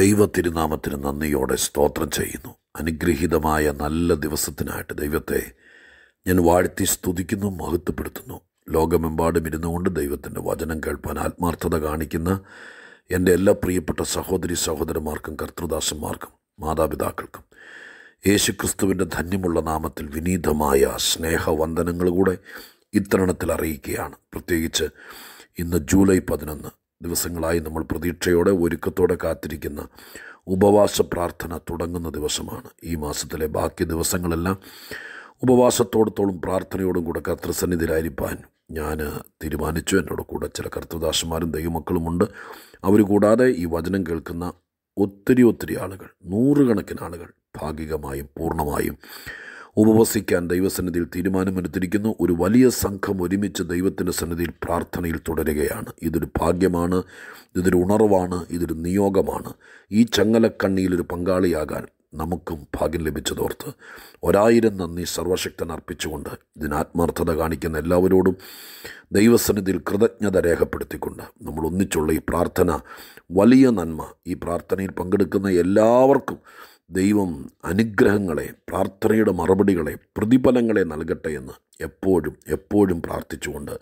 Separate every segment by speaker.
Speaker 1: ദൈവ നന്ദിയോടെ സ്തോത്രം ചെയ്യുന്നു അനുഗ്രഹീതമായ നല്ല ദിവസത്തിനായിട്ട് ദൈവത്തെ ഞാൻ വാഴ്ത്തി സ്തുതിക്കുന്നു മഹത്വപ്പെടുത്തുന്നു ലോകമെമ്പാടും ഇരുന്നു കൊണ്ട് ദൈവത്തിൻ്റെ വചനം കേൾപ്പാൻ ആത്മാർത്ഥത കാണിക്കുന്ന എൻ്റെ എല്ലാ പ്രിയപ്പെട്ട സഹോദരി സഹോദരന്മാർക്കും കർത്തൃദാസന്മാർക്കും മാതാപിതാക്കൾക്കും യേശുക്രിസ്തുവിൻ്റെ ധന്യമുള്ള നാമത്തിൽ വിനീതമായ സ്നേഹവന്ദനങ്ങളുകൂടെ ഇത്തരണത്തിൽ അറിയിക്കുകയാണ് പ്രത്യേകിച്ച് ഇന്ന് ജൂലൈ പതിനൊന്ന് ദിവസങ്ങളായി നമ്മൾ പ്രതീക്ഷയോടെ ഒരുക്കത്തോടെ കാത്തിരിക്കുന്ന ഉപവാസ പ്രാർത്ഥന തുടങ്ങുന്ന ദിവസമാണ് ഈ മാസത്തിലെ ബാക്കി ദിവസങ്ങളെല്ലാം ഉപവാസത്തോടത്തോളം പ്രാർത്ഥനയോടും കൂടെ കർത്തൃസന്നിധിയിലായിരിക്കാൻ ഞാൻ തീരുമാനിച്ചു എന്നോട് കൂടെ ചില കർത്തൃദാസന്മാരും ദൈവമക്കളുമുണ്ട് അവർ കൂടാതെ ഈ വചനം കേൾക്കുന്ന ഒത്തിരി ഒത്തിരി ആളുകൾ നൂറുകണക്കിന് ആളുകൾ ഭാഗികമായും പൂർണ്ണമായും ഉപവസിക്കാൻ ദൈവസന്നിധിയിൽ തീരുമാനമെടുത്തിരിക്കുന്നു ഒരു വലിയ സംഘം ഒരുമിച്ച് ദൈവത്തിൻ്റെ സന്നിധിയിൽ പ്രാർത്ഥനയിൽ തുടരുകയാണ് ഇതൊരു ഭാഗ്യമാണ് ഇതൊരു ഉണർവാണ് ഇതൊരു നിയോഗമാണ് ഈ ചങ്ങലക്കണ്ണിയിലൊരു പങ്കാളിയാകാൻ നമുക്കും ഭാഗ്യം ലഭിച്ചതോർത്ത് ഒരായിരം നന്ദി സർവശക്തൻ അർപ്പിച്ചുകൊണ്ട് ഇതിന് ആത്മാർത്ഥത കാണിക്കുന്ന എല്ലാവരോടും ദൈവസന്നിധിയിൽ കൃതജ്ഞത രേഖപ്പെടുത്തിക്കൊണ്ട് നമ്മൾ ഒന്നിച്ചുള്ള ഈ പ്രാർത്ഥന വലിയ നന്മ ഈ പ്രാർത്ഥനയിൽ പങ്കെടുക്കുന്ന എല്ലാവർക്കും ദൈവം അനുഗ്രഹങ്ങളെ പ്രാർത്ഥനയുടെ മറുപടികളെ പ്രതിഫലങ്ങളെ നൽകട്ടെ എന്ന് എപ്പോഴും എപ്പോഴും പ്രാർത്ഥിച്ചുകൊണ്ട്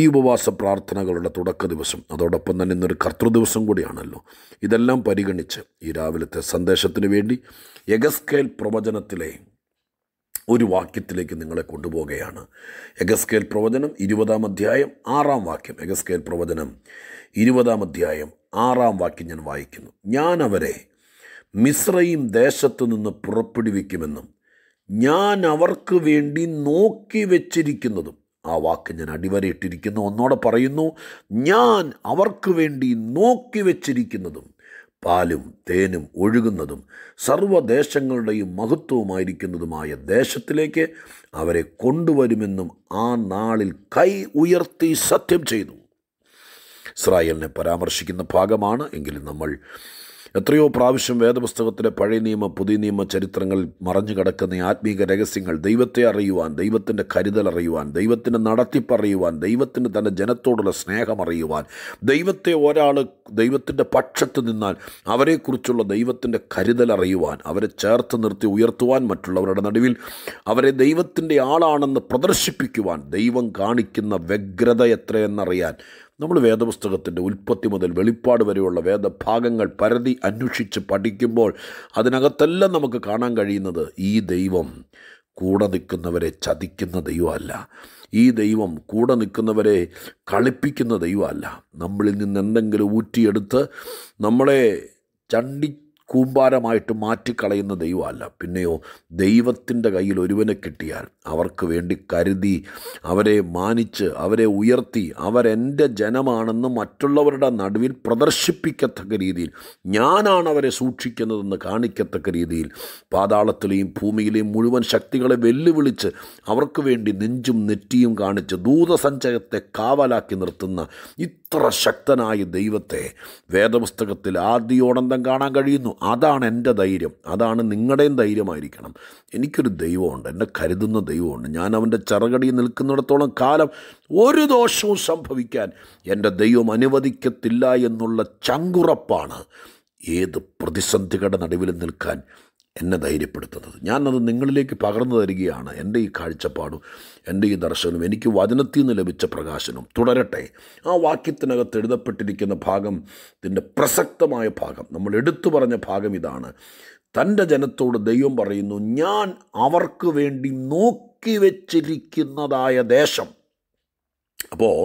Speaker 1: ഈ ഉപവാസ പ്രാർത്ഥനകളുടെ തുടക്ക ദിവസം അതോടൊപ്പം തന്നെ ഇന്നൊരു കർത്തൃദിവസം കൂടിയാണല്ലോ ഇതെല്ലാം പരിഗണിച്ച് ഈ രാവിലത്തെ സന്ദേശത്തിന് വേണ്ടി എഗസ്കേൽ പ്രവചനത്തിലെ ഒരു വാക്യത്തിലേക്ക് നിങ്ങളെ കൊണ്ടുപോവുകയാണ് എഗസ്കേൽ പ്രവചനം ഇരുപതാം അധ്യായം ആറാം വാക്യം എഗസ്കേൽ പ്രവചനം ഇരുപതാം അധ്യായം ആറാം വാക്യം ഞാൻ വായിക്കുന്നു ഞാൻ അവരെ മിശ്രയും ദേശത്തു നിന്ന് പുറപ്പെടുവിക്കുമെന്നും ഞാൻ അവർക്ക് വേണ്ടി നോക്കി വച്ചിരിക്കുന്നതും ആ വാക്ക് ഞാൻ അടിവരയിട്ടിരിക്കുന്നു ഒന്നോടെ പറയുന്നു ഞാൻ അവർക്ക് വേണ്ടി നോക്കി വച്ചിരിക്കുന്നതും പാലും തേനും ഒഴുകുന്നതും സർവ്വദേശങ്ങളുടെയും മഹത്വവുമായിരിക്കുന്നതുമായ ദേശത്തിലേക്ക് അവരെ കൊണ്ടുവരുമെന്നും ആ നാളിൽ കൈ ഉയർത്തി സത്യം ചെയ്തു ഇസ്രായേലിനെ പരാമർശിക്കുന്ന ഭാഗമാണ് എങ്കിലും നമ്മൾ എത്രയോ പ്രാവശ്യം വേദപുസ്തകത്തിലെ പഴയ നിയമ പുതിയ നിയമ ചരിത്രങ്ങൾ മറഞ്ഞു കിടക്കുന്ന ആത്മീക രഹസ്യങ്ങൾ ദൈവത്തെ അറിയുവാൻ ദൈവത്തിൻ്റെ കരുതൽ അറിയുവാൻ ദൈവത്തിൻ്റെ നടത്തിപ്പറിയുവാൻ ദൈവത്തിൻ്റെ തൻ്റെ ജനത്തോടുള്ള സ്നേഹം അറിയുവാൻ ദൈവത്തെ ഒരാൾ ദൈവത്തിൻ്റെ പക്ഷത്ത് നിന്നാൽ അവരെക്കുറിച്ചുള്ള ദൈവത്തിൻ്റെ കരുതൽ അറിയുവാൻ അവരെ ചേർത്ത് നിർത്തി ഉയർത്തുവാൻ മറ്റുള്ളവരുടെ നടുവിൽ അവരെ ദൈവത്തിൻ്റെ ആളാണെന്ന് പ്രദർശിപ്പിക്കുവാൻ ദൈവം കാണിക്കുന്ന വ്യഗ്രത എത്രയെന്നറിയാൻ നമ്മൾ വേദപുസ്തകത്തിൻ്റെ ഉൽപ്പത്തി മുതൽ വെളിപ്പാട് വരെയുള്ള വേദഭാഗങ്ങൾ പരതി അന്വേഷിച്ച് പഠിക്കുമ്പോൾ അതിനകത്തെല്ലാം നമുക്ക് കാണാൻ കഴിയുന്നത് ഈ ദൈവം കൂടെ നിൽക്കുന്നവരെ ചതിക്കുന്ന ദൈവമല്ല ഈ ദൈവം കൂടെ നിൽക്കുന്നവരെ കളിപ്പിക്കുന്ന ദൈവമല്ല നമ്മളിൽ നിന്ന് എന്തെങ്കിലും ഊറ്റിയെടുത്ത് നമ്മളെ ചണ്ടി കൂമ്പാരമായിട്ട് മാറ്റിക്കളയുന്ന ദൈവമല്ല പിന്നെയോ ദൈവത്തിൻ്റെ കയ്യിൽ ഒരുവനെ കിട്ടിയാൽ അവർക്ക് വേണ്ടി കരുതി അവരെ മാനിച്ച് അവരെ ഉയർത്തി അവരെൻ്റെ ജനമാണെന്ന് മറ്റുള്ളവരുടെ നടുവിൽ പ്രദർശിപ്പിക്കത്തക്ക രീതിയിൽ ഞാനാണ് അവരെ സൂക്ഷിക്കുന്നതെന്ന് കാണിക്കത്തക്ക രീതിയിൽ പാതാളത്തിലെയും ഭൂമിയിലെയും മുഴുവൻ ശക്തികളെ വെല്ലുവിളിച്ച് അവർക്ക് വേണ്ടി നെഞ്ചും നെറ്റിയും കാണിച്ച് ദൂതസഞ്ചയത്തെ കാവലാക്കി നിർത്തുന്ന ഇത്ര ശക്തനായ ദൈവത്തെ വേദപുസ്തകത്തിൽ ആദ്യോടന്തം കാണാൻ കഴിയുന്നു അതാണ് എൻ്റെ ധൈര്യം അതാണ് നിങ്ങളുടെയും ധൈര്യമായിരിക്കണം എനിക്കൊരു ദൈവമുണ്ട് എന്നെ കരുതുന്ന ദൈവമുണ്ട് ഞാൻ അവൻ്റെ ചിറകടിയിൽ നിൽക്കുന്നിടത്തോളം കാലം ഒരു ദോഷവും സംഭവിക്കാൻ എൻ്റെ ദൈവം അനുവദിക്കത്തില്ല എന്നുള്ള ചങ്കുറപ്പാണ് ഏത് പ്രതിസന്ധികളുടെ നടുവിൽ നിൽക്കാൻ എന്നെ ധൈര്യപ്പെടുത്തുന്നത് ഞാനത് നിങ്ങളിലേക്ക് പകർന്നു തരികയാണ് എൻ്റെ ഈ കാഴ്ചപ്പാടും എൻ്റെ ഈ ദർശനവും എനിക്ക് വചനത്തിൽ നിന്ന് ലഭിച്ച പ്രകാശനവും തുടരട്ടെ ആ വാക്യത്തിനകത്ത് എഴുതപ്പെട്ടിരിക്കുന്ന ഭാഗം ഇതിൻ്റെ പ്രസക്തമായ ഭാഗം നമ്മൾ എടുത്തു പറഞ്ഞ ഭാഗം ഇതാണ് തൻ്റെ ജനത്തോട് ദൈവം പറയുന്നു ഞാൻ അവർക്ക് വേണ്ടി നോക്കി വച്ചിരിക്കുന്നതായ ദേശം അപ്പോൾ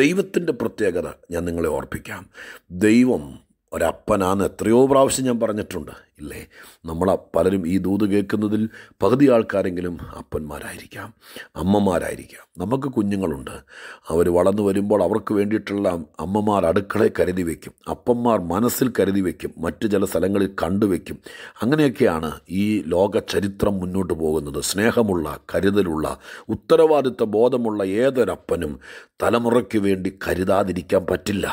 Speaker 1: ദൈവത്തിൻ്റെ പ്രത്യേകത ഞാൻ നിങ്ങളെ ഓർപ്പിക്കാം ദൈവം ഒരപ്പനാന്ന് എത്രയോ പ്രാവശ്യം ഞാൻ പറഞ്ഞിട്ടുണ്ട് ഇല്ലേ നമ്മൾ പലരും ഈ ദൂത് കേൾക്കുന്നതിൽ പകുതി ആൾക്കാരെങ്കിലും അപ്പന്മാരായിരിക്കാം അമ്മമാരായിരിക്കാം നമുക്ക് കുഞ്ഞുങ്ങളുണ്ട് അവർ വളർന്നു വരുമ്പോൾ അവർക്ക് വേണ്ടിയിട്ടുള്ള അമ്മമാർ അടുക്കളെ കരുതി വയ്ക്കും അപ്പന്മാർ മനസ്സിൽ കരുതി വയ്ക്കും മറ്റ് ചില സ്ഥലങ്ങളിൽ കണ്ടുവെക്കും അങ്ങനെയൊക്കെയാണ് ഈ ലോക ചരിത്രം മുന്നോട്ട് പോകുന്നത് സ്നേഹമുള്ള കരുതലുള്ള ഉത്തരവാദിത്വ ബോധമുള്ള ഏതൊരപ്പനും തലമുറയ്ക്ക് വേണ്ടി കരുതാതിരിക്കാൻ പറ്റില്ല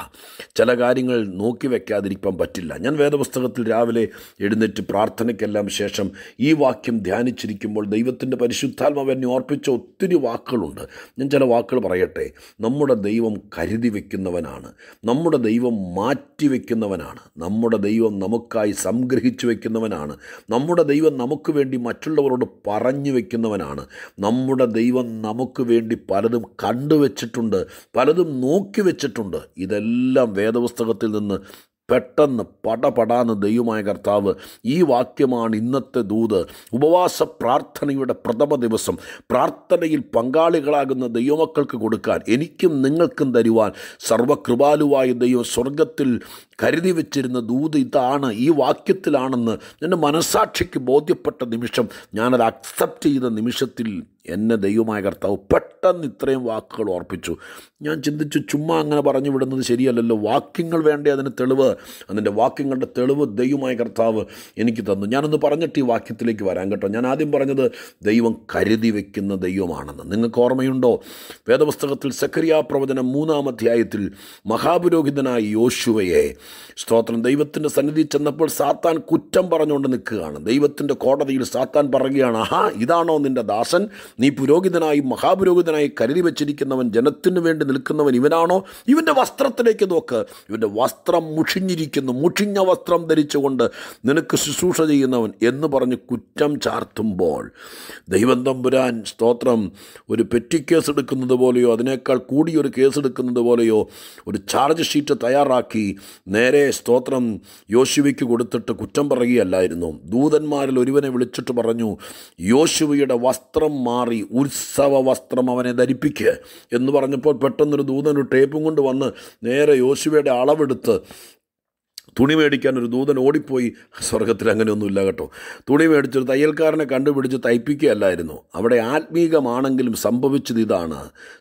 Speaker 1: ചില കാര്യങ്ങൾ നോക്കി വയ്ക്കാതിരിക്കാൻ പറ്റില്ല ഞാൻ വേദപുസ്തകത്തിൽ രാവിലെ എഴുതി എഴുന്നേറ്റ് പ്രാർത്ഥനയ്ക്കെല്ലാം ശേഷം ഈ വാക്യം ധ്യാനിച്ചിരിക്കുമ്പോൾ ദൈവത്തിൻ്റെ പരിശുദ്ധാത്മാവനെ ഓർപ്പിച്ച ഒത്തിരി വാക്കുകളുണ്ട് ഞാൻ ചില വാക്കുകൾ പറയട്ടെ നമ്മുടെ ദൈവം കരുതി വയ്ക്കുന്നവനാണ് നമ്മുടെ ദൈവം മാറ്റി വയ്ക്കുന്നവനാണ് നമ്മുടെ ദൈവം നമുക്കായി സംഗ്രഹിച്ചു വയ്ക്കുന്നവനാണ് നമ്മുടെ ദൈവം നമുക്ക് വേണ്ടി മറ്റുള്ളവരോട് പറഞ്ഞു വയ്ക്കുന്നവനാണ് നമ്മുടെ ദൈവം നമുക്ക് വേണ്ടി പലതും കണ്ടുവച്ചിട്ടുണ്ട് പലതും നോക്കി വെച്ചിട്ടുണ്ട് ഇതെല്ലാം വേദപുസ്തകത്തിൽ നിന്ന് പെട്ടെന്ന് പടപടാന്ന് ദൈവമായ കർത്താവ് ഈ വാക്യമാണ് ഇന്നത്തെ ദൂത് ഉപവാസ പ്രാർത്ഥനയുടെ പ്രഥമ ദിവസം പ്രാർത്ഥനയിൽ പങ്കാളികളാകുന്ന ദൈവമക്കൾക്ക് കൊടുക്കാൻ എനിക്കും നിങ്ങൾക്കും തരുവാൻ സർവകൃപാലുവായ ദൈവം സ്വർഗത്തിൽ കരുതി വെച്ചിരുന്ന ദൂത് ഇതാണ് ഈ വാക്യത്തിലാണെന്ന് എൻ്റെ മനസാക്ഷിക്ക് ബോധ്യപ്പെട്ട നിമിഷം ഞാനത് അക്സെപ്റ്റ് ചെയ്ത നിമിഷത്തിൽ എന്നെ ദൈവമായ കർത്താവ് പെട്ടെന്ന് ഇത്രയും വാക്കുകൾ ഓർപ്പിച്ചു ഞാൻ ചിന്തിച്ചു ചുമ്മാ അങ്ങനെ പറഞ്ഞു വിടുന്നത് ശരിയല്ലല്ലോ വാക്യങ്ങൾ വേണ്ടേ അതിന് തെളിവ് അതിൻ്റെ വാക്യങ്ങളുടെ തെളിവ് ദൈവമായ കർത്താവ് എനിക്ക് തന്നു ഞാനൊന്ന് പറഞ്ഞിട്ട് ഈ വാക്യത്തിലേക്ക് വരാൻ കേട്ടോ ഞാൻ ആദ്യം പറഞ്ഞത് ദൈവം കരുതി വയ്ക്കുന്ന ദൈവമാണെന്ന് നിങ്ങൾക്ക് ഓർമ്മയുണ്ടോ വേദപുസ്തകത്തിൽ സക്രിയാ പ്രവചനം മൂന്നാം അധ്യായത്തിൽ മഹാപുരോഹിതനായ യോശുവയെ സ്തോത്രം ദൈവത്തിൻ്റെ സന്നിധി ചെന്നപ്പോൾ സാത്താൻ കുറ്റം പറഞ്ഞുകൊണ്ട് നിൽക്കുകയാണ് ദൈവത്തിൻ്റെ കോടതിയിൽ സാത്താൻ പറയുകയാണ് ആഹാ ഇതാണോ നിൻ്റെ ദാസൻ നീ പുരോഹിതനായി മഹാപുരോഹിതനായി കരുതി വച്ചിരിക്കുന്നവൻ ജനത്തിനു വേണ്ടി നിൽക്കുന്നവൻ ഇവനാണോ ഇവൻ്റെ വസ്ത്രത്തിലേക്ക് നോക്ക് ഇവൻ്റെ വസ്ത്രം മുഷിഞ്ഞിരിക്കുന്നു മുഷിഞ്ഞ വസ്ത്രം ധരിച്ചുകൊണ്ട് നിനക്ക് ശുശ്രൂഷ ചെയ്യുന്നവൻ എന്ന് പറഞ്ഞ് കുറ്റം ചാർത്തുമ്പോൾ ദൈവം തമ്പുരാൻ സ്തോത്രം ഒരു പെറ്റി കേസ് എടുക്കുന്നത് പോലെയോ അതിനേക്കാൾ കൂടിയൊരു കേസ് എടുക്കുന്നത് പോലെയോ ഒരു ചാർജ് ഷീറ്റ് തയ്യാറാക്കി നേരെ സ്തോത്രം യോശുവയ്ക്ക് കൊടുത്തിട്ട് കുറ്റം പറയുകയല്ലായിരുന്നു ദൂതന്മാരിൽ ഒരുവനെ വിളിച്ചിട്ട് പറഞ്ഞു യോശുവയുടെ വസ്ത്രം മാറി മാറി ഉത്സവ വസ്ത്രം അവനെ ധരിപ്പിക്ക് എന്ന് പറഞ്ഞപ്പോൾ പെട്ടെന്നൊരു ദൂതനൊരു ടേപ്പും കൊണ്ട് വന്ന് നേരെ യോശുവയുടെ അളവെടുത്ത് തുണി മേടിക്കാൻ ഒരു ദൂതൻ ഓടിപ്പോയി സ്വർഗത്തിൽ അങ്ങനെയൊന്നുമില്ല കേട്ടോ തുണി മേടിച്ചൊരു തയ്യൽക്കാരനെ കണ്ടുപിടിച്ച് തയ്പ്പിക്കുകയല്ലായിരുന്നു അവിടെ ആത്മീകമാണെങ്കിലും സംഭവിച്ചത് ഇതാണ്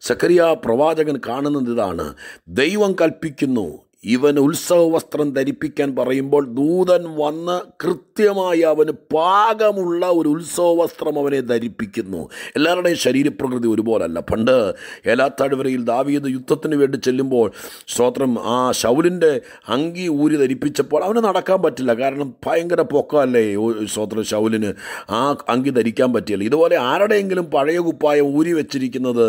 Speaker 1: സക്രിയ പ്രവാചകൻ കാണുന്നത് ഇതാണ് ദൈവം കൽപ്പിക്കുന്നു ഇവൻ ഉത്സവ വസ്ത്രം ധരിപ്പിക്കാൻ പറയുമ്പോൾ ദൂതൻ വന്ന് കൃത്യമായി അവന് പാകമുള്ള ഒരു ഉത്സവ വസ്ത്രം അവനെ ധരിപ്പിക്കുന്നു എല്ലാവരുടെയും ശരീരപ്രകൃതി ഒരുപോലല്ല പണ്ട് ഏലാത്താഴ്വരയിൽ ദാവീത് യുദ്ധത്തിന് വേണ്ടി ചെല്ലുമ്പോൾ സ്തോത്രം ആ ശൗലിൻ്റെ അങ്കി ഊരി ധരിപ്പിച്ചപ്പോൾ അവന് നടക്കാൻ പറ്റില്ല കാരണം ഭയങ്കര പൊക്കമല്ലേ സ്തോത്രം ശൗലിന് ആ അങ്കി ധരിക്കാൻ പറ്റില്ല ഇതുപോലെ ആരുടെയെങ്കിലും പഴയ കുപ്പായം ഊരി വെച്ചിരിക്കുന്നത്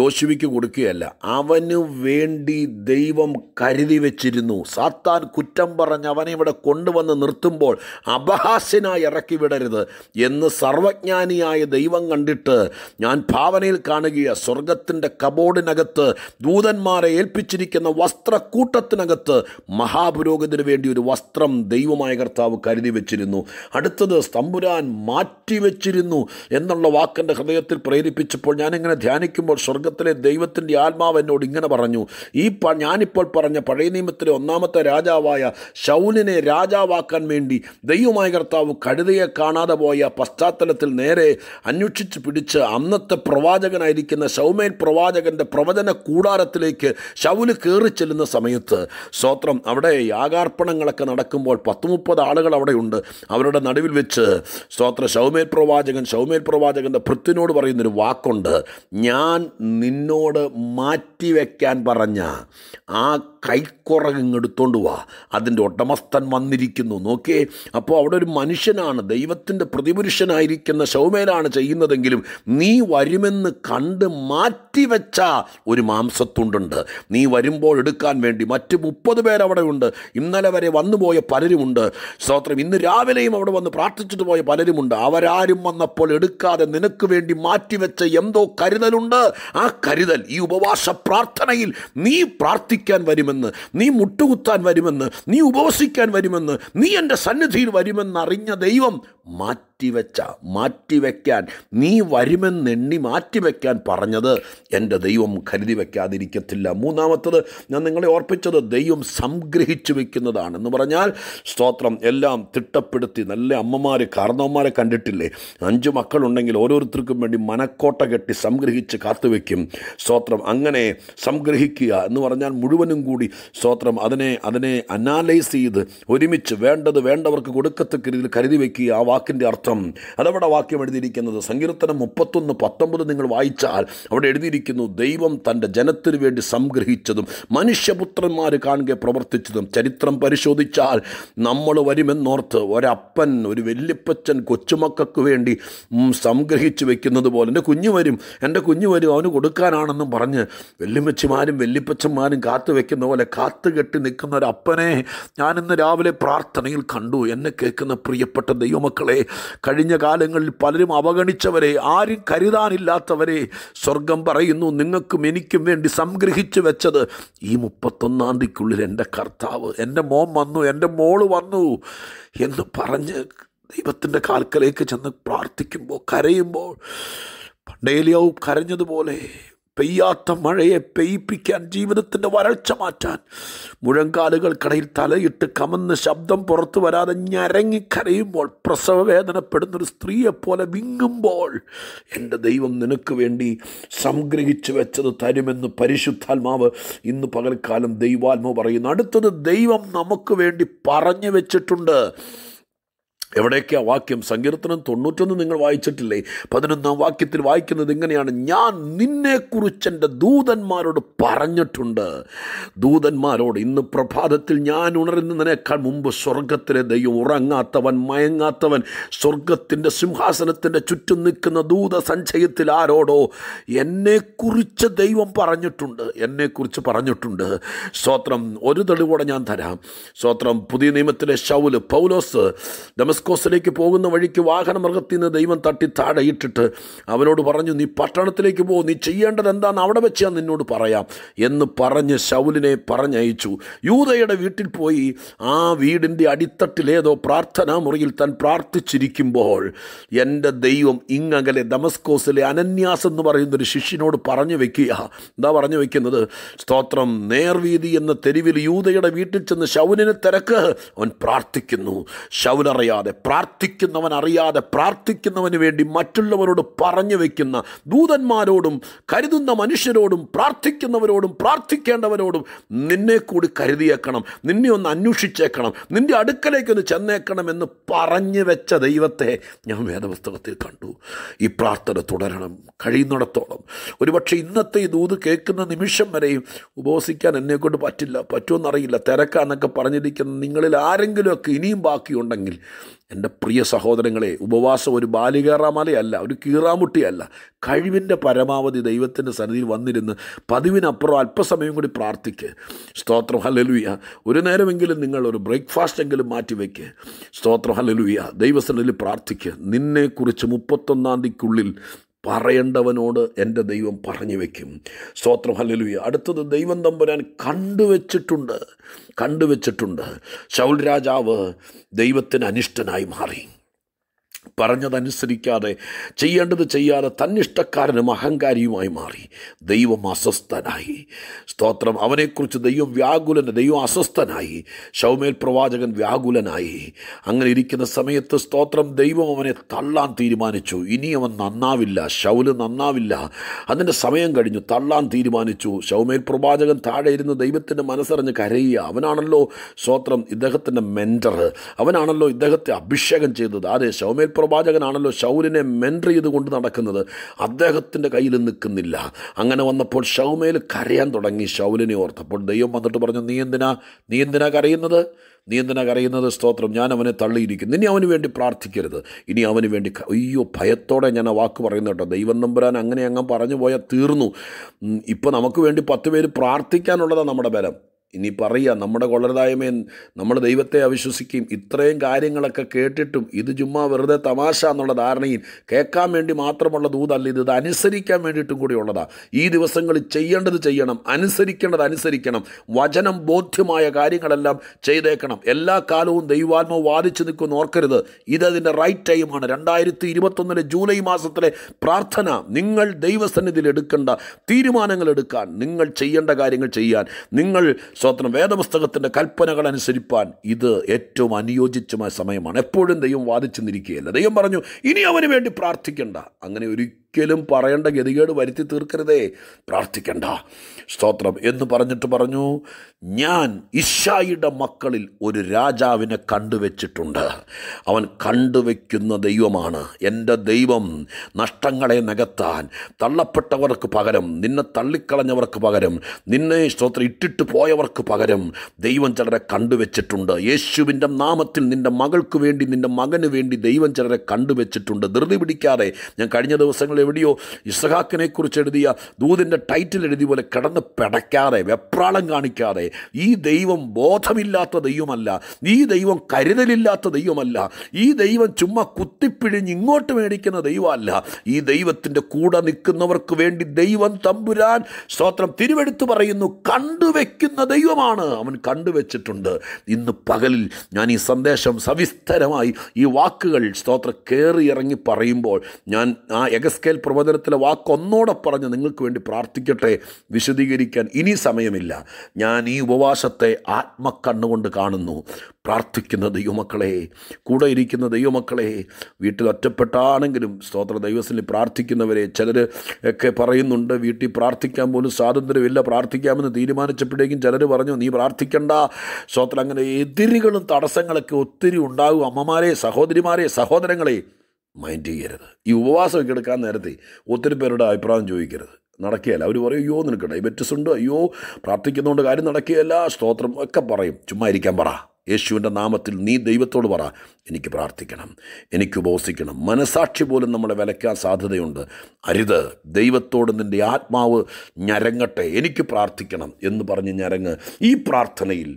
Speaker 1: യോശുവിക്ക് കൊടുക്കുകയല്ല അവന് വേണ്ടി ദൈവം കരുതി എഴുതി വെച്ചിരുന്നു സാത്താൻ കുറ്റം പറഞ്ഞ് അവനെ ഇവിടെ കൊണ്ടുവന്ന് നിർത്തുമ്പോൾ അപഹാസ്യനായി ഇറക്കി വിടരുത് എന്ന് സർവജ്ഞാനിയായ ദൈവം കണ്ടിട്ട് ഞാൻ ഭാവനയിൽ കാണുകയ സ്വർഗത്തിൻ്റെ കബോർഡിനകത്ത് ദൂതന്മാരെ ഏൽപ്പിച്ചിരിക്കുന്ന വസ്ത്രക്കൂട്ടത്തിനകത്ത് മഹാപുരോഗതിന് വേണ്ടി ഒരു വസ്ത്രം ദൈവമായ കർത്താവ് കരുതി വെച്ചിരുന്നു അടുത്തത് സ്തംഭുരാൻ മാറ്റിവെച്ചിരുന്നു എന്നുള്ള വാക്കിൻ്റെ ഹൃദയത്തിൽ പ്രേരിപ്പിച്ചപ്പോൾ ഞാനിങ്ങനെ ധ്യാനിക്കുമ്പോൾ സ്വർഗത്തിലെ ദൈവത്തിൻ്റെ ആത്മാവ് എന്നോട് ഇങ്ങനെ പറഞ്ഞു ഈ ഞാനിപ്പോൾ പറഞ്ഞ പഴയ നിയമത്തിലെ ഒന്നാമത്തെ രാജാവായ ഷൗലിനെ രാജാവാക്കാൻ വേണ്ടി ദൈവമായ കർത്താവ് കഴുതയെ കാണാതെ പോയ പശ്ചാത്തലത്തിൽ നേരെ അന്വേഷിച്ച് പിടിച്ച് അന്നത്തെ പ്രവാചകനായിരിക്കുന്ന ഷൗമേൻ പ്രവാചകൻ്റെ പ്രവചന കൂടാരത്തിലേക്ക് ഷൗല് കയറി ചെല്ലുന്ന സമയത്ത് സ്തോത്രം അവിടെ യാഗാർപ്പണങ്ങളൊക്കെ നടക്കുമ്പോൾ പത്ത് മുപ്പത് ആളുകൾ അവിടെയുണ്ട് അവരുടെ നടുവിൽ വെച്ച് സ്തോത്ര ഷൗമേൽ പ്രവാചകൻ ഷൗമേൽ പ്രവാചകൻ്റെ പൃഥ്വിനോട് പറയുന്നൊരു വാക്കുണ്ട് ഞാൻ നിന്നോട് മാറ്റി മാറ്റിവെക്കാൻ പറഞ്ഞ ആ കൈക്കുറക് ഇങ്ങെടുത്തോണ്ട് വാ അതിൻ്റെ ഉടമസ്ഥൻ വന്നിരിക്കുന്നു നോക്കിയേ അപ്പോൾ അവിടെ ഒരു മനുഷ്യനാണ് ദൈവത്തിൻ്റെ പ്രതിപുരുഷനായിരിക്കുന്ന ശൗമേനാണ് ചെയ്യുന്നതെങ്കിലും നീ വരുമെന്ന് കണ്ട് മാറ്റിവെച്ച ഒരു മാംസത്തുണ്ടുണ്ട് നീ വരുമ്പോൾ എടുക്കാൻ വേണ്ടി മറ്റ് മുപ്പത് പേരവിടെ ഉണ്ട് ഇന്നലെ വരെ വന്നുപോയ പലരുമുണ്ട് സ്തോത്രം ഇന്ന് രാവിലെയും അവിടെ വന്ന് പ്രാർത്ഥിച്ചിട്ട് പോയ പലരുമുണ്ട് അവരാരും വന്നപ്പോൾ എടുക്കാതെ നിനക്ക് വേണ്ടി മാറ്റിവെച്ച എന്തോ കരുതലുണ്ട് ആ കരുതൽ ഈ ഉപവാസ പ്രാർത്ഥനയിൽ നീ പ്രാർത്ഥിക്കാൻ വരുമെന്ന് നീ മുട്ടുകുത്താൻ വരുമെന്ന് നീ ഉപവസിക്കാൻ വരുമെന്ന് നീ എൻ്റെ സന്നിധിയിൽ അറിഞ്ഞ ദൈവം മാറ്റിവെച്ച മാറ്റിവെക്കാൻ നീ വരുമെന്നെണ്ണി മാറ്റിവെക്കാൻ പറഞ്ഞത് എൻ്റെ ദൈവം കരുതി വയ്ക്കാതിരിക്കത്തില്ല മൂന്നാമത്തത് ഞാൻ നിങ്ങളെ ഓർപ്പിച്ചത് ദൈവം സംഗ്രഹിച്ചു വെക്കുന്നതാണ് എന്ന് പറഞ്ഞാൽ സ്തോത്രം എല്ലാം തിട്ടപ്പെടുത്തി നല്ല അമ്മമാർ കാർന്നവന്മാരെ കണ്ടിട്ടില്ലേ അഞ്ച് മക്കളുണ്ടെങ്കിൽ ഓരോരുത്തർക്കും വേണ്ടി മനക്കോട്ട കെട്ടി സംഗ്രഹിച്ച് കാത്തുവെക്കും സ്തോത്രം അങ്ങനെ സംഗ്രഹിക്കുക എന്ന് പറഞ്ഞാൽ മുഴുവനും കൂടി സ്തോത്രം അതിനെ അതിനെ അനാലൈസ് ചെയ്ത് ഒരുമിച്ച് വേണ്ടത് വേണ്ടവർക്ക് കൊടുക്കത്തക്ക രീതിയിൽ കരുതി വയ്ക്കുക ആ വാക്കിൻ്റെ അർത്ഥം അതവിടെ വാക്യം എഴുതിയിരിക്കുന്നത് സങ്കീർത്തനം മുപ്പത്തൊന്ന് പത്തൊമ്പത് നിങ്ങൾ വായിച്ചാൽ അവിടെ എഴുതിയിരിക്കുന്നു ദൈവം തൻ്റെ ജനത്തിനു വേണ്ടി സംഗ്രഹിച്ചതും മനുഷ്യപുത്രന്മാർ കാണുക പ്രവർത്തിച്ചതും ചരിത്രം പരിശോധിച്ചാൽ നമ്മൾ വരുമെന്നോർത്ത് ഒരപ്പൻ ഒരു വല്യപ്പച്ചൻ കൊച്ചുമക്കൾക്ക് വേണ്ടി സംഗ്രഹിച്ച് വെക്കുന്നത് പോലെ എൻ്റെ കുഞ്ഞു വരും എൻ്റെ കുഞ്ഞു വരും അവന് കൊടുക്കാനാണെന്നും പറഞ്ഞ് വല്യമ്മച്ചിമാരും വെല്ലിപ്പച്ചന്മാരും കാത്തു വെക്കുന്ന പോലെ കാത്തു കെട്ടി നിൽക്കുന്ന ഒരു അപ്പനെ ഞാനിന്ന് രാവിലെ പ്രാർത്ഥനയിൽ കണ്ടു എന്നെ കേൾക്കുന്ന പ്രിയപ്പെട്ട ദൈവമക്കൾ മക്കളെ കഴിഞ്ഞ കാലങ്ങളിൽ പലരും അവഗണിച്ചവരെ ആരും കരുതാനില്ലാത്തവരെ സ്വർഗം പറയുന്നു നിങ്ങൾക്കും എനിക്കും വേണ്ടി സംഗ്രഹിച്ചു വെച്ചത് ഈ മുപ്പത്തൊന്നാം തീയതിക്കുള്ളിൽ എൻ്റെ കർത്താവ് എൻ്റെ മോൻ വന്നു എൻ്റെ മോള് വന്നു എന്ന് പറഞ്ഞ് ദൈവത്തിൻ്റെ കാൽക്കലേക്ക് ചെന്ന് പ്രാർത്ഥിക്കുമ്പോൾ കരയുമ്പോൾ പണ്ടേലിയാവും കരഞ്ഞതുപോലെ പെയ്യാത്ത മഴയെ പെയ്യിപ്പിക്കാൻ ജീവിതത്തിൻ്റെ വരൾച്ച മാറ്റാൻ മുഴങ്കാലുകൾക്കിടയിൽ തലയിട്ട് കമന്ന് ശബ്ദം പുറത്തു വരാതെ ഞരങ്ങിക്കരയുമ്പോൾ വേദനപ്പെടുന്നൊരു സ്ത്രീയെപ്പോലെ വിങ്ങുമ്പോൾ എൻ്റെ ദൈവം നിനക്ക് വേണ്ടി സംഗ്രഹിച്ചു വെച്ചത് തരുമെന്ന് പരിശുദ്ധാത്മാവ് ഇന്ന് പകൽക്കാലം ദൈവാത്മാവ് പറയുന്നു അടുത്തത് ദൈവം നമുക്ക് വേണ്ടി പറഞ്ഞു വെച്ചിട്ടുണ്ട് എവിടേക്ക് വാക്യം സങ്കീർത്തനം തൊണ്ണൂറ്റൊന്ന് നിങ്ങൾ വായിച്ചിട്ടില്ലേ പതിനൊന്നാം വാക്യത്തിൽ വായിക്കുന്നത് എങ്ങനെയാണ് ഞാൻ നിന്നെക്കുറിച്ച് എൻ്റെ ദൂതന്മാരോട് പറഞ്ഞിട്ടുണ്ട് ദൂതന്മാരോട് ഇന്ന് പ്രഭാതത്തിൽ ഞാൻ ഉണരുന്നതിനേക്കാൾ മുമ്പ് സ്വർഗത്തിലെ ദൈവം ഉറങ്ങാത്തവൻ മയങ്ങാത്തവൻ സ്വർഗത്തിൻ്റെ സിംഹാസനത്തിൻ്റെ ചുറ്റും നിൽക്കുന്ന ദൂത സഞ്ചയത്തിൽ ആരോടോ എന്നെക്കുറിച്ച് ദൈവം പറഞ്ഞിട്ടുണ്ട് എന്നെക്കുറിച്ച് പറഞ്ഞിട്ടുണ്ട് സ്വോത്രം ഒരു തെളിവൂടെ ഞാൻ തരാം സ്വോത്രം പുതിയ നിയമത്തിലെ ഷൗല് പൗലോസ് ദമസ്കോസിലേക്ക് പോകുന്ന വഴിക്ക് വാഹനമൃഗത്തിൽ നിന്ന് ദൈവം തട്ടി താഴെയിട്ടിട്ട് അവനോട് പറഞ്ഞു നീ പട്ടണത്തിലേക്ക് പോകും നീ ചെയ്യേണ്ടത് എന്താണെന്ന് അവിടെ വെച്ച് ഞാൻ നിന്നോട് പറയാം എന്ന് പറഞ്ഞ് ശൗലിനെ പറഞ്ഞയച്ചു യൂതയുടെ വീട്ടിൽ പോയി ആ വീടിൻ്റെ അടിത്തട്ടിലേതോ പ്രാർത്ഥനാ മുറിയിൽ താൻ പ്രാർത്ഥിച്ചിരിക്കുമ്പോൾ എൻ്റെ ദൈവം ഇങ്ങകലെ ദമസ്കോസിലെ അനന്യാസ് എന്ന് പറയുന്നൊരു ശിഷ്യനോട് പറഞ്ഞു വെക്കുക എന്താ പറഞ്ഞു വെക്കുന്നത് സ്തോത്രം നേർവീതി എന്ന തെരുവിൽ യൂതയുടെ വീട്ടിൽ ചെന്ന് ശൗലിനെ തിരക്ക് അവൻ പ്രാർത്ഥിക്കുന്നു ശൗലറിയാതെ അറിയാതെ പ്രാർത്ഥിക്കുന്നവൻ അറിയാതെ പ്രാർത്ഥിക്കുന്നവന് വേണ്ടി മറ്റുള്ളവരോട് പറഞ്ഞു വയ്ക്കുന്ന ദൂതന്മാരോടും കരുതുന്ന മനുഷ്യരോടും പ്രാർത്ഥിക്കുന്നവരോടും പ്രാർത്ഥിക്കേണ്ടവരോടും നിന്നെ കൂടി കരുതിയേക്കണം നിന്നെ ഒന്ന് അന്വേഷിച്ചേക്കണം നിൻ്റെ അടുക്കലേക്കൊന്ന് ചെന്നേക്കണം എന്ന് പറഞ്ഞു വെച്ച ദൈവത്തെ ഞാൻ വേദപുസ്തകത്തിൽ കണ്ടു ഈ പ്രാർത്ഥന തുടരണം കഴിയുന്നിടത്തോളം ഒരുപക്ഷെ ഇന്നത്തെ ഈ ദൂത് കേൾക്കുന്ന നിമിഷം വരെയും ഉപവസിക്കാൻ എന്നെക്കൊണ്ട് പറ്റില്ല പറ്റുമെന്നറിയില്ല തിരക്കാന്നൊക്കെ പറഞ്ഞിരിക്കുന്ന നിങ്ങളിൽ ആരെങ്കിലുമൊക്കെ ഇനിയും ബാക്കിയുണ്ടെങ്കിൽ എൻ്റെ പ്രിയ സഹോദരങ്ങളെ ഉപവാസം ഒരു ബാലികേറാമലയല്ല ഒരു കീറാമുട്ടിയല്ല കഴിവിൻ്റെ പരമാവധി ദൈവത്തിൻ്റെ സന്നിധിയിൽ വന്നിരുന്ന് പതിവിനപ്പുറം അല്പസമയം കൂടി പ്രാർത്ഥിക്കുക സ്തോത്രം ഹലലുയ ഒരു നേരമെങ്കിലും നിങ്ങൾ ഒരു ബ്രേക്ക്ഫാസ്റ്റ് എങ്കിലും മാറ്റിവെക്കുക സ്തോത്രം ഹലലുയ ദൈവസന്നിധിയിൽ പ്രാർത്ഥിക്കുക നിന്നെക്കുറിച്ച് മുപ്പത്തൊന്നാം തീയതിക്കുള്ളിൽ പറയേണ്ടവനോട് എൻ്റെ ദൈവം പറഞ്ഞു വയ്ക്കും സ്തോത്രം ഹല്ലലുയ അടുത്തത് ദൈവം തമ്പുരാൻ കണ്ടുവച്ചിട്ടുണ്ട് കണ്ടുവച്ചിട്ടുണ്ട് ശൗൽ രാജാവ് ദൈവത്തിന് അനിഷ്ടനായി മാറി പറഞ്ഞതനുസരിക്കാതെ ചെയ്യേണ്ടത് ചെയ്യാതെ തന്നിഷ്ടക്കാരനും അഹങ്കാരിയുമായി മാറി ദൈവം അസ്വസ്ഥനായി സ്തോത്രം അവനെക്കുറിച്ച് ദൈവം വ്യാകുലന് ദൈവം അസ്വസ്ഥനായി ഷൗമേൽ പ്രവാചകൻ വ്യാകുലനായി അങ്ങനെ ഇരിക്കുന്ന സമയത്ത് സ്തോത്രം ദൈവം അവനെ തള്ളാൻ തീരുമാനിച്ചു ഇനി അവൻ നന്നാവില്ല ശൗല് നന്നാവില്ല അതിൻ്റെ സമയം കഴിഞ്ഞു തള്ളാൻ തീരുമാനിച്ചു ഷൗമേൽ പ്രവാചകൻ താഴെ ഇരുന്ന് ദൈവത്തിൻ്റെ മനസ്സറിഞ്ഞ് കരയുക അവനാണല്ലോ സ്തോത്രം ഇദ്ദേഹത്തിൻ്റെ മെൻറ്റർ അവനാണല്ലോ ഇദ്ദേഹത്തെ അഭിഷേകം ചെയ്തത് അതെ ഷൗമേൽ പ്രവാചകനാണല്ലോ ഷൗലിനെ മെൻറ്റർ ചെയ്തുകൊണ്ട് നടക്കുന്നത് അദ്ദേഹത്തിൻ്റെ കയ്യിൽ നിൽക്കുന്നില്ല അങ്ങനെ വന്നപ്പോൾ ഷൗമേൽ കരയാൻ തുടങ്ങി ഷൗലിനെ ഓർത്തപ്പോൾ ദൈവം വന്നിട്ട് പറഞ്ഞു നീ എന്തിനാ നീ എന്തിനാ കരയുന്നത് നീ എന്തിനാ കരയുന്നത് സ്തോത്രം ഞാൻ അവനെ തള്ളിയിരിക്കുന്നു ഇനി അവന് വേണ്ടി പ്രാർത്ഥിക്കരുത് ഇനി അവന് വേണ്ടി അയ്യോ ഭയത്തോടെ ഞാൻ ആ വാക്ക് പറയുന്നു കേട്ടോ ദൈവം നമ്പുരാൻ അങ്ങനെ അങ്ങ് പറഞ്ഞു പോയാൽ തീർന്നു ഇപ്പോൾ നമുക്ക് വേണ്ടി പത്ത് പേര് പ്രാർത്ഥിക്കാനുള്ളതാണ് നമ്മുടെ ബലം ഇനി പറയുക നമ്മുടെ കൊള്ളരുതായ്മയും നമ്മൾ ദൈവത്തെ അവിശ്വസിക്കുകയും ഇത്രയും കാര്യങ്ങളൊക്കെ കേട്ടിട്ടും ഇത് ചുമ്മാ വെറുതെ തമാശ എന്നുള്ള ധാരണയിൽ കേൾക്കാൻ വേണ്ടി മാത്രമുള്ള ദൂതല്ല ഇത് അനുസരിക്കാൻ വേണ്ടിയിട്ടും ഉള്ളതാണ് ഈ ദിവസങ്ങളിൽ ചെയ്യേണ്ടത് ചെയ്യണം അനുസരിക്കേണ്ടത് അനുസരിക്കണം വചനം ബോധ്യമായ കാര്യങ്ങളെല്ലാം ചെയ്തേക്കണം എല്ലാ കാലവും ദൈവാത്മ വാദിച്ചു നിൽക്കുമെന്ന് ഓർക്കരുത് ഇതതിൻ്റെ റൈറ്റ് ടൈമാണ് രണ്ടായിരത്തി ഇരുപത്തൊന്നിലെ ജൂലൈ മാസത്തിലെ പ്രാർത്ഥന നിങ്ങൾ ദൈവസന്നിധിയിൽ എടുക്കേണ്ട തീരുമാനങ്ങൾ എടുക്കാൻ നിങ്ങൾ ചെയ്യേണ്ട കാര്യങ്ങൾ ചെയ്യാൻ നിങ്ങൾ സ്വതന്ത്രം വേദപുസ്തകത്തിൻ്റെ കൽപ്പനകൾ അനുസരിപ്പാൻ ഇത് ഏറ്റവും അനുയോജ്യമായ സമയമാണ് എപ്പോഴും ദൈവം വാദിച്ചു നിൽക്കുകയല്ല ദൈവം പറഞ്ഞു ഇനി അവന് വേണ്ടി പ്രാർത്ഥിക്കണ്ട അങ്ങനെ ഒരു ഒരിക്കലും പറയേണ്ട ഗതികേട് വരുത്തി തീർക്കരുതേ പ്രാർത്ഥിക്കണ്ട സ്തോത്രം എന്ന് പറഞ്ഞിട്ട് പറഞ്ഞു ഞാൻ ഇഷായിയുടെ മക്കളിൽ ഒരു രാജാവിനെ കണ്ടുവച്ചിട്ടുണ്ട് അവൻ കണ്ടുവയ്ക്കുന്ന ദൈവമാണ് എൻ്റെ ദൈവം നഷ്ടങ്ങളെ നികത്താൻ തള്ളപ്പെട്ടവർക്ക് പകരം നിന്നെ തള്ളിക്കളഞ്ഞവർക്ക് പകരം നിന്നെ സ്തോത്രം ഇട്ടിട്ട് പോയവർക്ക് പകരം ദൈവം ചിലരെ കണ്ടുവച്ചിട്ടുണ്ട് യേശുവിൻ്റെ നാമത്തിൽ നിൻ്റെ മകൾക്ക് വേണ്ടി നിൻ്റെ മകന് വേണ്ടി ദൈവം ചിലരെ കണ്ടുവച്ചിട്ടുണ്ട് ധൃതി പിടിക്കാതെ ഞാൻ കഴിഞ്ഞ ദിവസങ്ങളിൽ എവിടെയോ കുറിച്ച് എഴുതിയ ദൂതിൻ്റെ ടൈറ്റിൽ എഴുതിയ പോലെ കിടന്ന് പിടയ്ക്കാതെ വെപ്രാളം കാണിക്കാതെ ഈ ദൈവം ബോധമില്ലാത്ത ദൈവമല്ല ഈ ദൈവം കരുതലില്ലാത്ത ദൈവമല്ല ഈ ദൈവം ചുമ്മാ കുത്തിപ്പിഴിഞ്ഞ് ഇങ്ങോട്ട് മേടിക്കുന്ന ദൈവമല്ല ഈ ദൈവത്തിൻ്റെ കൂടെ നിൽക്കുന്നവർക്ക് വേണ്ടി ദൈവം തമ്പുരാൻ സ്തോത്രം തിരുവെടുത്ത് പറയുന്നു കണ്ടുവെക്കുന്ന ദൈവമാണ് അവൻ കണ്ടുവച്ചിട്ടുണ്ട് ഇന്ന് പകലിൽ ഞാൻ ഈ സന്ദേശം സവിസ്തരമായി ഈ വാക്കുകൾ സ്തോത്രം കയറി ഇറങ്ങി പറയുമ്പോൾ ഞാൻ ആ എഗസ്കെ മീഖേൽ പ്രവചനത്തിലെ വാക്കൊന്നോടെ പറഞ്ഞ് നിങ്ങൾക്ക് വേണ്ടി പ്രാർത്ഥിക്കട്ടെ വിശദീകരിക്കാൻ ഇനി സമയമില്ല ഞാൻ ഈ ഉപവാസത്തെ ആത്മക്കണ്ണുകൊണ്ട് കാണുന്നു പ്രാർത്ഥിക്കുന്ന ദൈവമക്കളെ കൂടെ ഇരിക്കുന്ന ദൈവമക്കളെ വീട്ടിൽ ഒറ്റപ്പെട്ടാണെങ്കിലും സ്തോത്ര ദൈവത്തിൽ പ്രാർത്ഥിക്കുന്നവരെ ചിലർ ഒക്കെ പറയുന്നുണ്ട് വീട്ടിൽ പ്രാർത്ഥിക്കാൻ പോലും സ്വാതന്ത്ര്യമില്ല പ്രാർത്ഥിക്കാമെന്ന് തീരുമാനിച്ചപ്പോഴേക്കും ചിലർ പറഞ്ഞു നീ പ്രാർത്ഥിക്കണ്ട സ്തോത്രം അങ്ങനെ എതിരികളും തടസ്സങ്ങളൊക്കെ ഒത്തിരി ഉണ്ടാകും അമ്മമാരെ സഹോദരിമാരെ സഹോദരങ്ങളെ മൈൻഡ് ചെയ്യരുത് ഈ ഉപവാസമൊക്കെ എടുക്കാൻ നേരത്തെ ഒത്തിരി പേരുടെ അഭിപ്രായം ചോദിക്കരുത് നടക്കുകയല്ല അവർ പറയും അയ്യോ നിനക്ക് ഡയബറ്റിസ് ഉണ്ട് അയ്യോ പ്രാർത്ഥിക്കുന്നതുകൊണ്ട് കാര്യം നടക്കുകയല്ല സ്തോത്രം ഒക്കെ പറയും ചുമ്മാ ഇരിക്കാൻ പറ യേശുവിൻ്റെ നാമത്തിൽ നീ ദൈവത്തോട് പറ എനിക്ക് പ്രാർത്ഥിക്കണം എനിക്ക് ഉപവസിക്കണം മനസാക്ഷി പോലും നമ്മളെ വിലയ്ക്കാൻ സാധ്യതയുണ്ട് അരുത് ദൈവത്തോട് നിൻ്റെ ആത്മാവ് ഞരങ്ങട്ടെ എനിക്ക് പ്രാർത്ഥിക്കണം എന്ന് പറഞ്ഞ് ഞരങ്ങ് ഈ പ്രാർത്ഥനയിൽ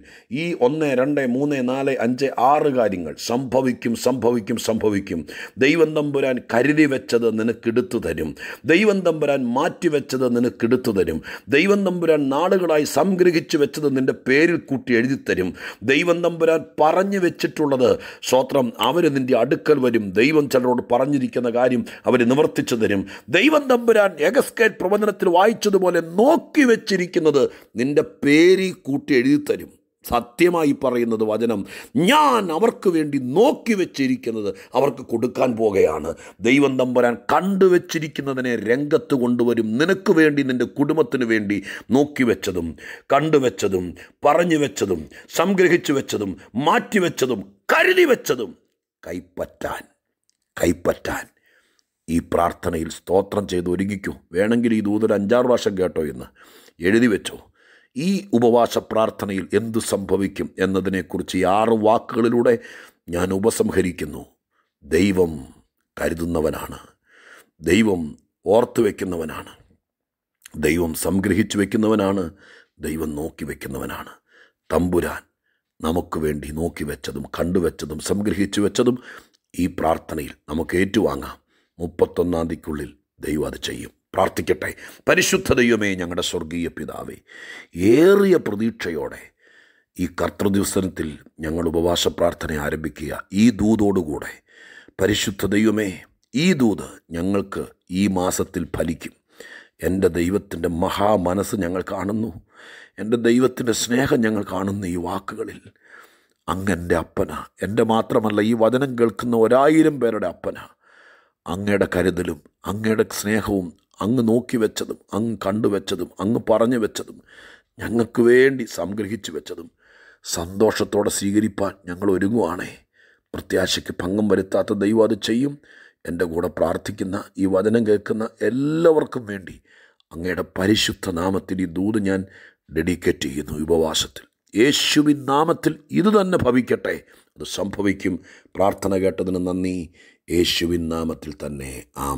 Speaker 1: ഈ ഒന്ന് രണ്ട് മൂന്ന് നാല് അഞ്ച് ആറ് കാര്യങ്ങൾ സംഭവിക്കും സംഭവിക്കും സംഭവിക്കും ദൈവം തമ്പുരാൻ കരുതി വെച്ചത് നിനക്കെടുത്തു തരും ദൈവം തമ്പുരാൻ മാറ്റിവെച്ചത് നിനക്കെടുത്തു തരും ദൈവം തമ്പുരാൻ നാളുകളായി സംഗ്രഹിച്ചു വെച്ചത് നിൻ്റെ പേരിൽ കൂട്ടി എഴുതിത്തരും ദൈവം തമ്പുരാൻ തമ്പുരാൻ പറഞ്ഞു വെച്ചിട്ടുള്ളത് സ്വത്രം അവർ നിൻ്റെ അടുക്കൽ വരും ദൈവം ചിലരോട് പറഞ്ഞിരിക്കുന്ന കാര്യം അവർ നിവർത്തിച്ചു തരും ദൈവം തമ്പുരാൻ എഗസ്കേറ്റ് പ്രവചനത്തിൽ വായിച്ചതുപോലെ നോക്കി വെച്ചിരിക്കുന്നത് നിൻ്റെ പേരി കൂട്ടി എഴുതി തരും സത്യമായി പറയുന്നത് വചനം ഞാൻ അവർക്ക് വേണ്ടി നോക്കി വെച്ചിരിക്കുന്നത് അവർക്ക് കൊടുക്കാൻ പോകുകയാണ് ദൈവം തമ്പുരാൻ കണ്ടുവച്ചിരിക്കുന്നതിനെ രംഗത്ത് കൊണ്ടുവരും നിനക്ക് വേണ്ടി നിൻ്റെ കുടുംബത്തിന് വേണ്ടി നോക്കി വെച്ചതും കണ്ടുവെച്ചതും പറഞ്ഞു വെച്ചതും സംഗ്രഹിച്ചു വെച്ചതും മാറ്റിവെച്ചതും കരുതി വെച്ചതും കൈപ്പറ്റാൻ കൈപ്പറ്റാൻ ഈ പ്രാർത്ഥനയിൽ സ്തോത്രം ചെയ്ത് ഒരുങ്ങിക്കൂ വേണമെങ്കിൽ ഈ ദൂതൊരു അഞ്ചാറ് വർഷം കേട്ടോ എന്ന് എഴുതി വെച്ചോ ഈ ഉപവാസ പ്രാർത്ഥനയിൽ എന്തു സംഭവിക്കും എന്നതിനെക്കുറിച്ച് ഈ ആറ് വാക്കുകളിലൂടെ ഞാൻ ഉപസംഹരിക്കുന്നു ദൈവം കരുതുന്നവനാണ് ദൈവം ഓർത്തു വയ്ക്കുന്നവനാണ് ദൈവം സംഗ്രഹിച്ചു വയ്ക്കുന്നവനാണ് ദൈവം നോക്കി വയ്ക്കുന്നവനാണ് തമ്പുരാൻ നമുക്ക് വേണ്ടി നോക്കി വെച്ചതും കണ്ടുവച്ചതും സംഗ്രഹിച്ചു വെച്ചതും ഈ പ്രാർത്ഥനയിൽ നമുക്ക് ഏറ്റുവാങ്ങാം മുപ്പത്തൊന്നാം തീയതിക്കുള്ളിൽ ദൈവം അത് ചെയ്യും പ്രാർത്ഥിക്കട്ടെ പരിശുദ്ധ ദൈവമേ ഞങ്ങളുടെ സ്വർഗീയ പിതാവേ ഏറിയ പ്രതീക്ഷയോടെ ഈ കർത്തൃദിവസനത്തിൽ ഞങ്ങൾ ഉപവാസ പ്രാർത്ഥന ആരംഭിക്കുക ഈ ദൂതോടുകൂടെ പരിശുദ്ധ ദൈവമേ ഈ ദൂത് ഞങ്ങൾക്ക് ഈ മാസത്തിൽ ഫലിക്കും എൻ്റെ ദൈവത്തിൻ്റെ മഹാമനസ് ഞങ്ങൾ കാണുന്നു എൻ്റെ ദൈവത്തിൻ്റെ സ്നേഹം ഞങ്ങൾ കാണുന്നു ഈ വാക്കുകളിൽ അങ്ങൻ്റെ അപ്പന എൻ്റെ മാത്രമല്ല ഈ വചനം കേൾക്കുന്ന ഒരായിരം പേരുടെ അപ്പന അങ്ങയുടെ കരുതലും അങ്ങയുടെ സ്നേഹവും അങ്ങ് നോക്കി വെച്ചതും അങ്ങ് കണ്ടുവെച്ചതും അങ്ങ് പറഞ്ഞു വെച്ചതും ഞങ്ങൾക്ക് വേണ്ടി സംഗ്രഹിച്ചു വെച്ചതും സന്തോഷത്തോടെ സ്വീകരിപ്പാൻ ഞങ്ങൾ ഒരുങ്ങുവാണേ പ്രത്യാശയ്ക്ക് ഭംഗം വരുത്താത്ത ദൈവം അത് ചെയ്യും എൻ്റെ കൂടെ പ്രാർത്ഥിക്കുന്ന ഈ വചനം കേൾക്കുന്ന എല്ലാവർക്കും വേണ്ടി അങ്ങയുടെ പരിശുദ്ധ നാമത്തിൽ ഈ ദൂത് ഞാൻ ഡെഡിക്കേറ്റ് ചെയ്യുന്നു ഉപവാസത്തിൽ യേശുവിൻ നാമത്തിൽ ഇത് തന്നെ ഭവിക്കട്ടെ അത് സംഭവിക്കും പ്രാർത്ഥന കേട്ടതിന് നന്ദി യേശുവിൻ നാമത്തിൽ തന്നെ ആ